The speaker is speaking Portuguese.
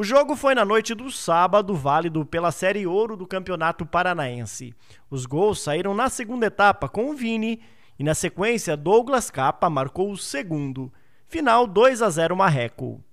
O jogo foi na noite do sábado, válido pela Série Ouro do Campeonato Paranaense. Os gols saíram na segunda etapa com o Vini e na sequência Douglas Capa marcou o segundo. Final 2 a 0 Marreco.